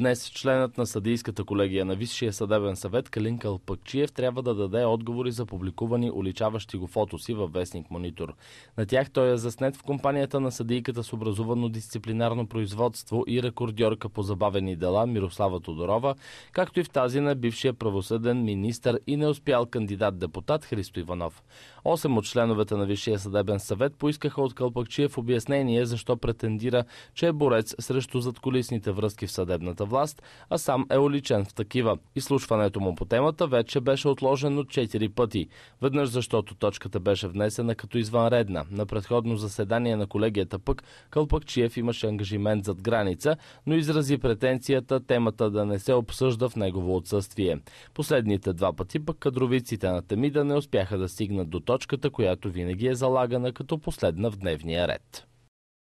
Днес членът на съдийската колегия на Висшия съдебен съвет Калин Калпакчиев трябва да даде отговори за публикувани уличаващи го фото си във вестник Монитор. На тях той е заснет в компанията на съдийката с образувано дисциплинарно производство и рекордьорка по забавени дела Мирослава Тодорова, както и в тази на бившия правосъден министр и неуспял кандидат-депутат Христо Иванов. Осем от членовете на Висшия съдебен съвет поискаха от Калпакчиев обяснение защо претендира, че е борец срещу задколисните връзки в съдебната власт, а сам е уличен в такива. Изслушването му по темата вече беше отложено 4 пъти. Веднъж защото точката беше внесена като извънредна. На предходно заседание на колегията пък Кълпакчиев имаше ангажимент зад граница, но изрази претенцията темата да не се обсъжда в негово отсъствие. Последните два пъти пък кадровиците на Темида не успяха да стигнат до точката, която винаги е залагана като последна в дневния ред.